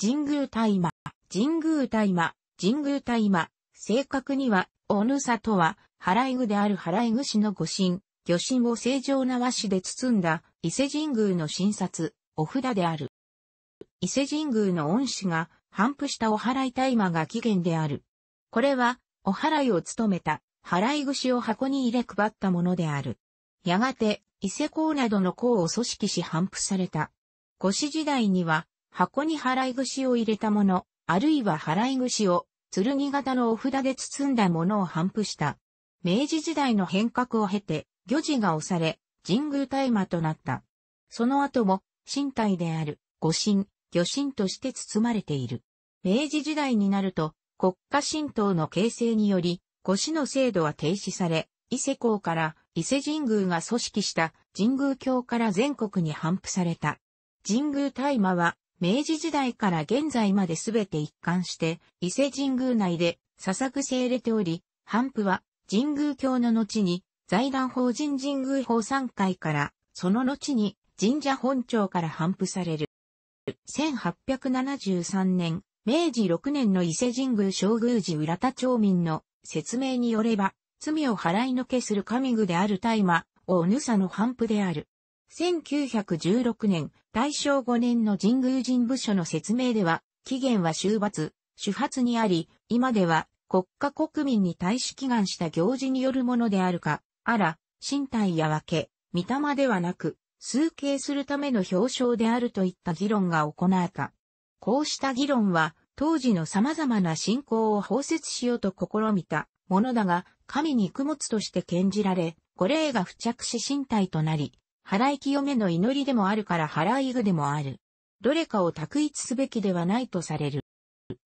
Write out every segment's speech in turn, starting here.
神宮大麻、神宮大麻、神宮大麻、正確には、おぬさとは、払い具である払い具師の御神、御神を正常な和紙で包んだ、伊勢神宮の診察、お札である。伊勢神宮の恩師が、反布したお払い大麻が起源である。これは、お払いを務めた、払い具師を箱に入れ配ったものである。やがて、伊勢港などの港を組織し反布された。五市時代には、箱に払い串を入れたもの、あるいは払い串を、剣型のお札で包んだものを反布した。明治時代の変革を経て、漁事が押され、神宮大麻となった。その後も、身体である、御神、御神として包まれている。明治時代になると、国家神道の形成により、御の制度は停止され、伊勢港から伊勢神宮が組織した神宮教から全国に反布された。神宮大麻は明治時代から現在まで全て一貫して、伊勢神宮内で捧ぐせれており、半布は神宮教の後に財団法人神宮法参会から、その後に神社本庁から反布される。1873年、明治6年の伊勢神宮将宮寺浦田町民の説明によれば、罪を払いのけする神具である大麻をおぬさの反布である。1916年、大正5年の神宮神部署の説明では、期限は終罰、主発にあり、今では国家国民に対し祈願した行事によるものであるか、あら、身体や分け、見霊ではなく、数形するための表彰であるといった議論が行われた。こうした議論は、当時の様々な信仰を包摂しようと試みたものだが、神に供物として献じられ、御霊が付着し身体となり、払い清めの祈りでもあるから払い具でもある。どれかを択一すべきではないとされる。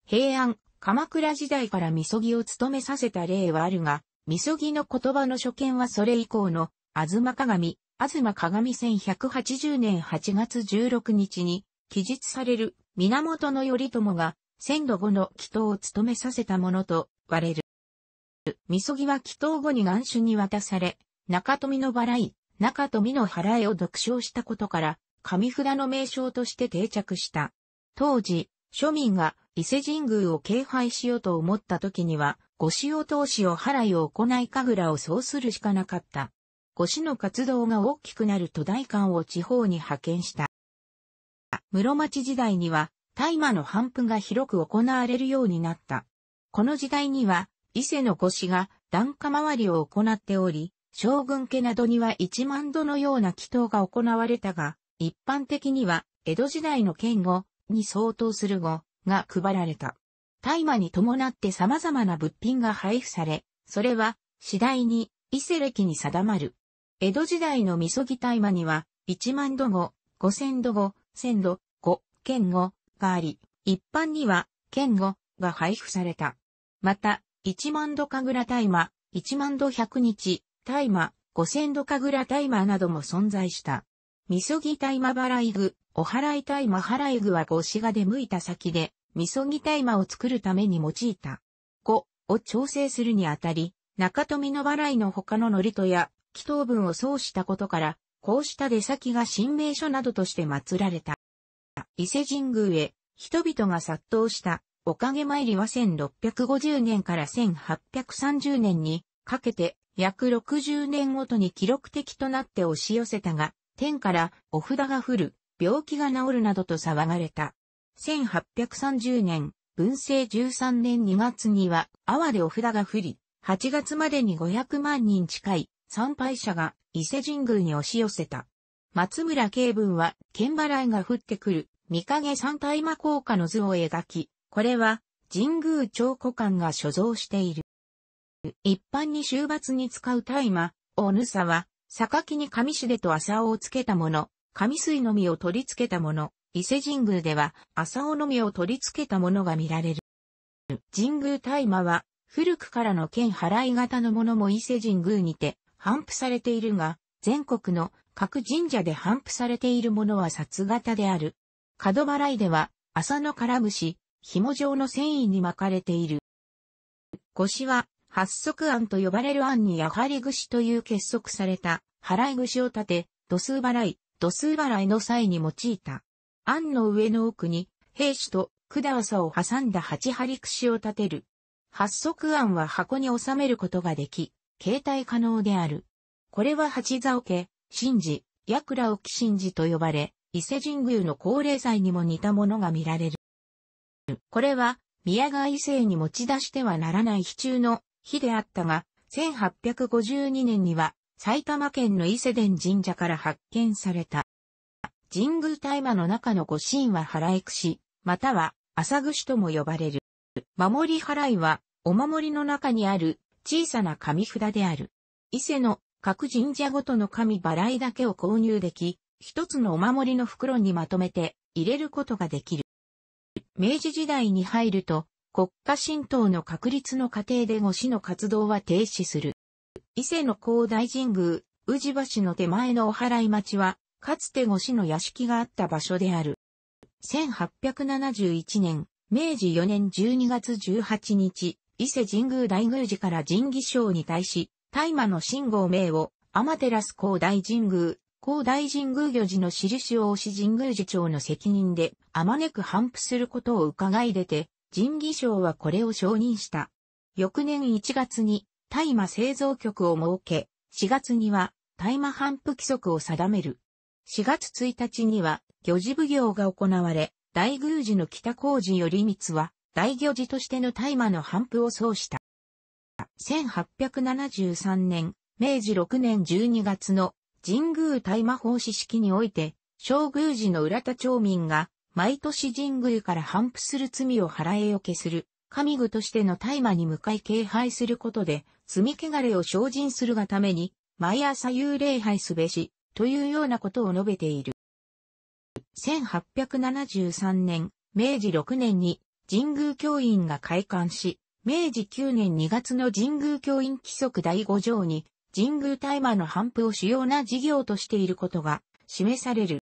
平安、鎌倉時代からみそぎを務めさせた例はあるが、みそぎの言葉の初見はそれ以降の、あずま鏡、あずま鏡1180年8月16日に、記述される、源頼朝が、先度後の祈祷を務めさせたものと、割れる。みそぎは祈祷後に願主に渡され、中富の払い、中富の払いを独唱したことから、上札の名称として定着した。当時、庶民が伊勢神宮を敬拝しようと思った時には、五使を通しを払いを行い神楽をそうするしかなかった。五使の活動が大きくなる都大官を地方に派遣した。室町時代には、大麻の反布が広く行われるようになった。この時代には、伊勢の五使が段下回りを行っており、将軍家などには一万度のような祈祷が行われたが、一般的には江戸時代の剣語に相当する語が配られた。大麻に伴って様々な物品が配布され、それは次第に伊勢歴に定まる。江戸時代のみそ大麻には、一万度語、五千度語、千度語、剣語があり、一般には剣語が配布された。また、一万度神楽大麻、一万度百日、大麻、五千度神楽大麻なども存在した。みそぎ大麻払い具、お払い大麻払い具は五子が出向いた先で、みそぎ大麻を作るために用いた。五を調整するにあたり、中富の払いの他ののりとや、祈祷文を奏したことから、こうした出先が新名所などとして祀られた。伊勢神宮へ人々が殺到したおかげ参りは1650年から1830年にかけて約60年ごとに記録的となって押し寄せたが、天からお札が降る、病気が治るなどと騒がれた。1830年、文政13年2月には、阿波でお札が降り、8月までに500万人近い参拝者が伊勢神宮に押し寄せた。松村慶文は、剣払いが降ってくる、見影三大魔効果の図を描き、これは、神宮長古館が所蔵している。一般に終罰に使う大麻、おぬさは、榊に紙しでと麻をつけたもの、紙水のみを取り付けたもの、伊勢神宮では、麻尾のみを取り付けたものが見られる。神宮大麻は、古くからの剣払い型のものも伊勢神宮にて、頒布されているが、全国の各神社で頒布されているものは札型である。角払いでは、麻の絡むし、紐状の繊維に巻かれている。腰は、発足案と呼ばれる案にやはり串という結束された払い串を立て、度数払い、度数払いの際に用いた。案の上の奥に、兵士と管麻を挟んだ八針串を立てる。発足案は箱に収めることができ、携帯可能である。これは八座桶、神事、ヤクラ沖神事と呼ばれ、伊勢神宮の高齢祭にも似たものが見られる。これは、宮川伊勢に持ち出してはならない非中の日であったが、1852年には埼玉県の伊勢伝神社から発見された。神宮大麻の中の御神は払いくし、または朝串とも呼ばれる。守り払いは、お守りの中にある小さな紙札である。伊勢の各神社ごとの紙払いだけを購入でき、一つのお守りの袋にまとめて入れることができる。明治時代に入ると、国家神道の確立の過程で御師の活動は停止する。伊勢の広大神宮、宇治橋の手前のお払い町は、かつて御師の屋敷があった場所である。1871年、明治4年12月18日、伊勢神宮大宮寺から神儀省に対し、大麻の信号名を、天照広大神宮、広大神宮御寺の印を押し神宮寺長の責任で、あまねく反布することを伺い出て、人儀省はこれを承認した。翌年1月に大麻製造局を設け、4月には大麻反復規則を定める。4月1日には漁事奉行が行われ、大宮寺の北工事より、密は大漁事としての大麻の反布を奏した。1873年、明治6年12月の神宮大麻法師式において、小宮寺の浦田町民が毎年神宮から反布する罪を払えよけする、神具としての大麻に向かい敬拝することで、罪汚れを精進するがために、毎朝幽霊拝すべし、というようなことを述べている。1873年、明治6年に神宮教員が開館し、明治9年2月の神宮教員規則第5条に、神宮大麻の反布を主要な事業としていることが示される。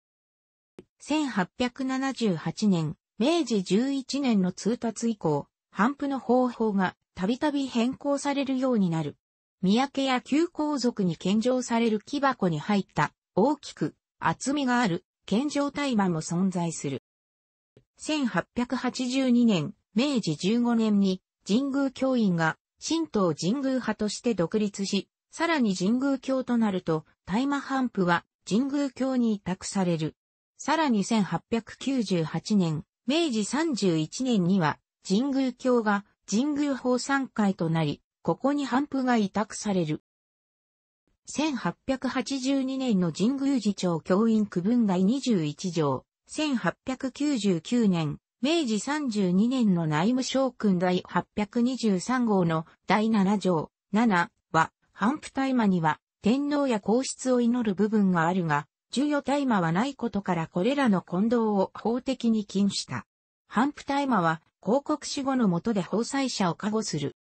1878年、明治11年の通達以降、反布の方法がたびたび変更されるようになる。三宅や旧皇族に献上される木箱に入った大きく厚みがある献上大麻も存在する。1882年、明治15年に神宮教員が神道神宮派として独立し、さらに神宮教となると大麻反布は神宮教に委託される。さらに1898年、明治31年には神宮教が神宮法参会となり、ここに反布が委託される。1882年の神宮寺町教員区分外21条、1899年、明治32年の内務省訓第823号の第7条7は、反布大麻には天皇や皇室を祈る部分があるが、重与大麻はないことからこれらの混同を法的に禁した。反プ大麻は広告主後のもとで法裁者を加護する。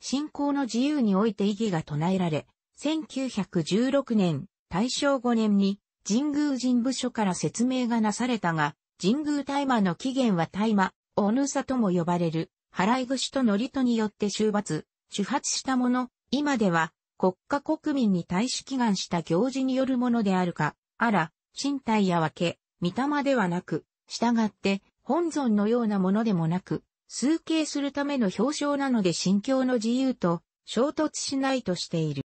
信仰の自由において意義が唱えられ、1916年、大正5年に神宮神部署から説明がなされたが、神宮大麻の起源は大麻、おぬさとも呼ばれる、払い串とノリとによって終罰、主発したもの、今では国家国民に対し祈願した行事によるものであるか、あら、身体や分け、見霊ではなく、従って、本尊のようなものでもなく、崇敬するための表彰なので心境の自由と衝突しないとしている。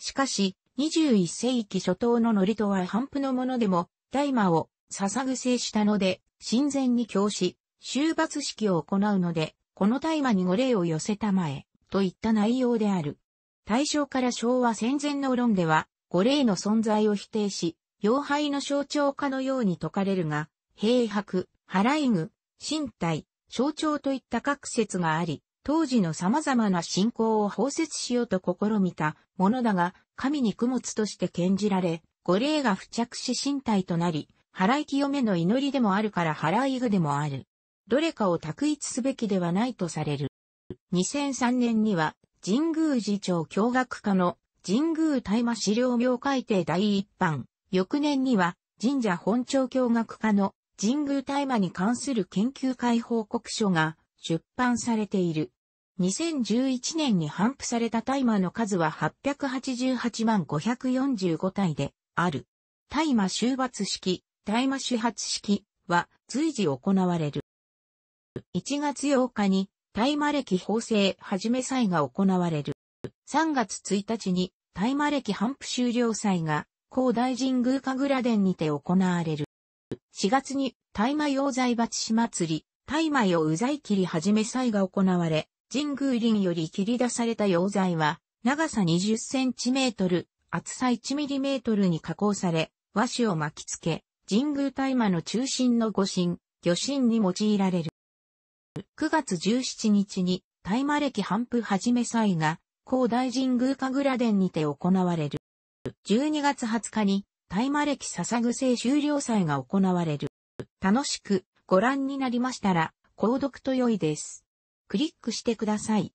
しかし、21世紀初頭のノリとは反布のものでも、大麻を捧ぐ制したので、神前に教し、終罰式を行うので、この大麻に御礼を寄せたまえ、といった内容である。大正から昭和戦前の論では、五霊の存在を否定し、妖怪の象徴かのように説かれるが、平白、払い具、身体、象徴といった各説があり、当時の様々な信仰を包摂しようと試みたものだが、神に供物として献じられ、五霊が付着し身体となり、払い清めの祈りでもあるから払い具でもある。どれかを択一すべきではないとされる。2003年には神宮寺町教学科の神宮大麻資料名改定第一版。翌年には神社本庁教学科の神宮大麻に関する研究会報告書が出版されている。2011年に頒布された大麻の数は888万545体である。大麻終罰式、大麻始発式は随時行われる。1月8日に大麻歴法制始め祭が行われる。3月1日に大麻歴反復終了祭が、高大神宮神楽殿にて行われる。4月に大麻用財鉢し祭り、大麻用うざい切り始め祭が行われ、神宮林より切り出された溶剤は、長さ20センチメートル、厚さ1ミリメートルに加工され、和紙を巻き付け、神宮大麻の中心の御神、魚神に用いられる。9月17日に、大麻歴反布はじめ祭が、高大神宮神楽殿にて行われる。12月20日に、大麻歴笹癖終了祭が行われる。楽しくご覧になりましたら、購読と良いです。クリックしてください。